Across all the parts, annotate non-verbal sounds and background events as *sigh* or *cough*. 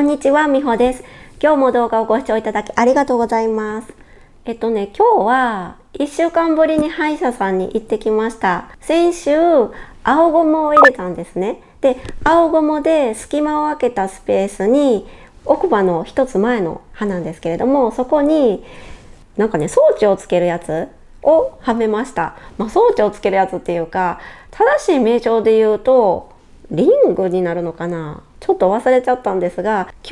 こんにちは、みほです。今日も動画をご視聴いただきありがとうございます。えっとね、今日は1週間ぶりに歯医者さんに行ってきました。先週、青ゴムを入れたんですね。で、青ゴムで隙間を空けたスペースに、奥歯の一つ前の歯なんですけれども、そこに、なんかね、装置をつけるやつをはめました。まあ、装置をつけるやつっていうか、正しい名称で言うと、リングになるのかなちょっと忘れちゃったんですが矯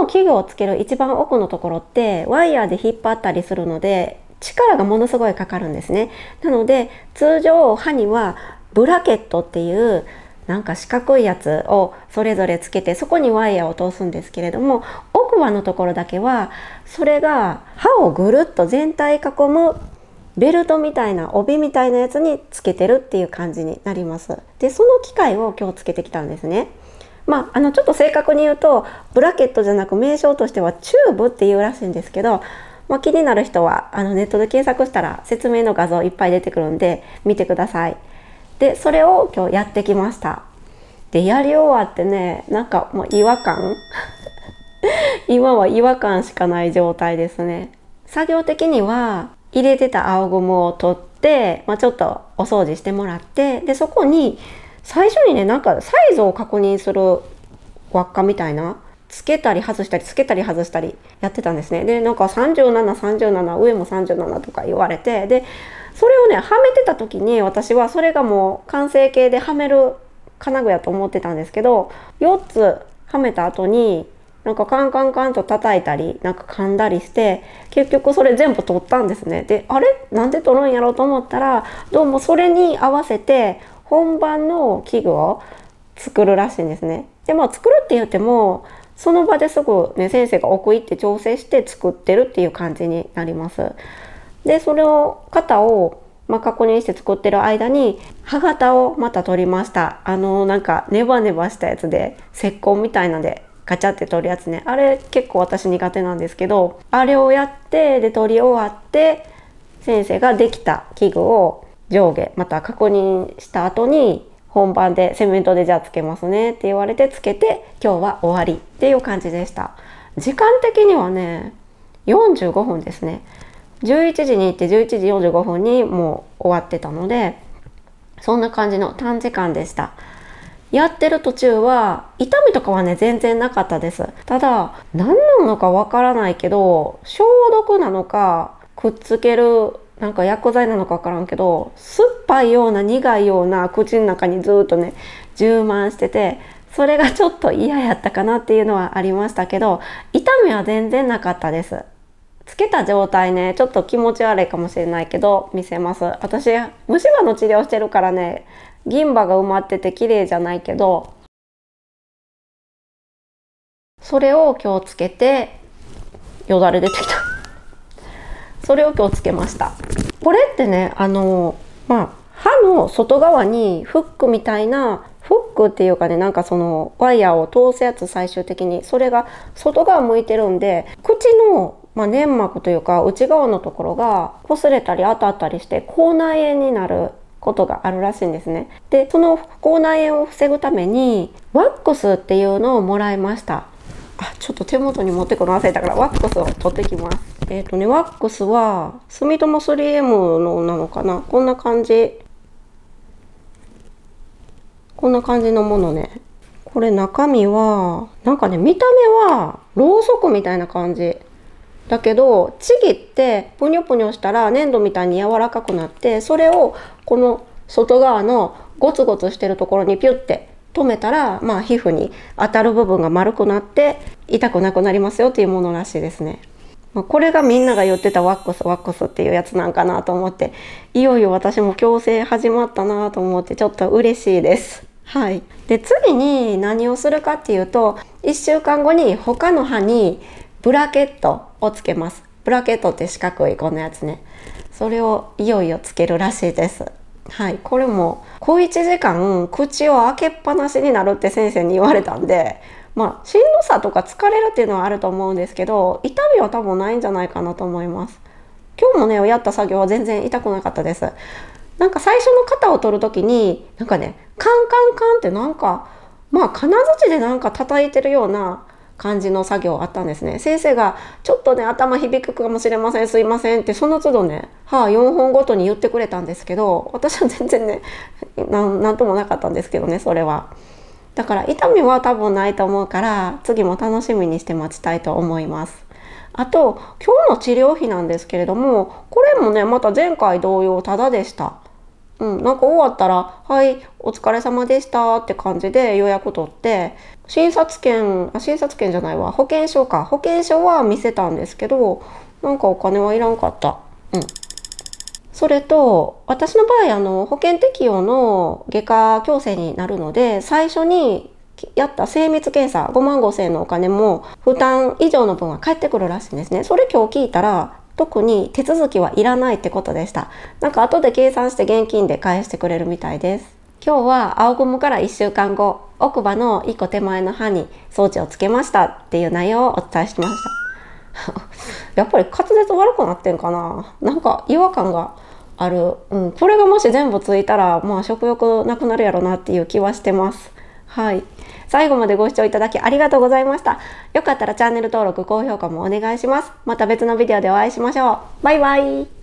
正の器具をつける一番奥のところってワイヤーで引っ張ったりするので力がものすごいかかるんですね。なので通常歯にはブラケットっていうなんか四角いやつをそれぞれつけてそこにワイヤーを通すんですけれども奥歯のところだけはそれが歯をぐるっと全体囲むベルトみたいな帯みたいなやつにつけてるっていう感じになります。でその機械を今日つけてきたんですね。まあ、あのちょっと正確に言うとブラケットじゃなく名称としてはチューブっていうらしいんですけど、まあ、気になる人はあのネットで検索したら説明の画像いっぱい出てくるんで見てください。でそれを今日やってきました。でやり終わってねなんかもう違和感 *laughs* 今は違和感しかない状態ですね。作業的には入れてた青ゴムを取って、まあ、ちょっとお掃除してもらってでそこに最初にね、なんかサイズを確認する輪っかみたいな、つけたり外したり、つけたり外したりやってたんですね。で、なんか37、37、上も37とか言われて、で、それをね、はめてた時に私はそれがもう完成形ではめる金具やと思ってたんですけど、4つはめた後に、なんかカンカンカンと叩いたり、なんか噛んだりして、結局それ全部取ったんですね。で、あれなんで取るんやろうと思ったら、どうもそれに合わせて、本番の器具を作るらしいんですね。でまあ作るって言ってもその場ですぐね先生が奥行って調整して作ってるっていう感じになります。でそれを型をまあ、確認して作ってる間に歯型をまた取りましたあのなんかネバネバしたやつで石膏みたいのでガチャって取るやつねあれ結構私苦手なんですけどあれをやってで取り終わって先生ができた器具を上下また確認した後に本番でセメントでじゃあつけますねって言われてつけて今日は終わりっていう感じでした時間的にはね45分ですね11時に行って11時45分にもう終わってたのでそんな感じの短時間でしたやってる途中は痛みとかはね全然なかったですただ何なのかわからないけど消毒なのかくっつけるなんか薬剤なのか分からんけど酸っぱいような苦いような口の中にずっとね充満しててそれがちょっと嫌やったかなっていうのはありましたけど痛みは全然なかったです。つけた状態ねちょっと気持ち悪いかもしれないけど見せます私虫歯の治療してるからね銀歯が埋まってて綺麗じゃないけどそれを今日つけてよだれ出てきた。それを今日つけましたこれってねあのまあ歯の外側にフックみたいなフックっていうかねなんかそのワイヤーを通すやつ最終的にそれが外側向いてるんで口のまあ、粘膜というか内側のところが擦れたり当たったりして口内炎になることがあるらしいんですね。で、その口内炎を防ぐためにワックスっていうのをもらいました。あ、ちょっと手元に持ってくの忘れたからワックスを取ってきます。えっ、ー、とね、ワックスは、住友 3M のなのかなこんな感じ。こんな感じのものね。これ中身は、なんかね、見た目は、ろうそくみたいな感じ。だけど、ちぎって、ぷにょぷにょしたら粘土みたいに柔らかくなって、それを、この外側のゴツゴツしてるところにピュッて止めたら、まあ、皮膚に当たる部分が丸くなって、痛くなくなりますよっていうものらしいですね。まあ、これがみんなが言ってたワックスワックスっていうやつなんかなと思っていよいよ私も矯正始まったなと思ってちょっと嬉しいです。はい、で次に何をするかっていうと1週間後に他の歯にブラケットをつけますブラケットって四角いこのやつねそれをいよいよつけるらしいですはいこれも小1時間口を開けっぱなしになるって先生に言われたんでまあしんどさとか疲れるっていうのはあると思うんですけど痛みは多分ないんじゃないかなと思います今日もねやった作業は全然痛くなかったですなんか最初の肩を取る時になんかねカンカンカンってなんかまあ金槌でなんか叩いてるような感じの作業あったんですね先生が「ちょっとね頭響くかもしれませんすいません」ってその都度ね歯、はあ、4本ごとに言ってくれたんですけど私は全然ね何ともなかったんですけどねそれは。だから痛みは多分ないと思うから次も楽しみにして待ちたいと思いますあと今日の治療費なんですけれどもこれもねまた前回同様タダでしたうん、なんか終わったら「はいお疲れ様でした」って感じで予約取って診察券あ診察券じゃないわ保険証か保険証は見せたんですけどなんかお金はいらんかった。うんそれと、私の場合、あの、保険適用の外科矯正になるので、最初にやった精密検査、5万5千円のお金も、負担以上の分は返ってくるらしいんですね。それ今日聞いたら、特に手続きはいらないってことでした。なんか後で計算して現金で返してくれるみたいです。今日は青ゴムから1週間後、奥歯の1個手前の歯に装置をつけましたっていう内容をお伝えしました。*laughs* やっぱり滑舌悪くなってんかななんか違和感がある、うん、これがもし全部ついたらまあ食欲なくなるやろなっていう気はしてますはい最後までご視聴いただきありがとうございましたよかったらチャンネル登録高評価もお願いしますまた別のビデオでお会いしましょうバイバイ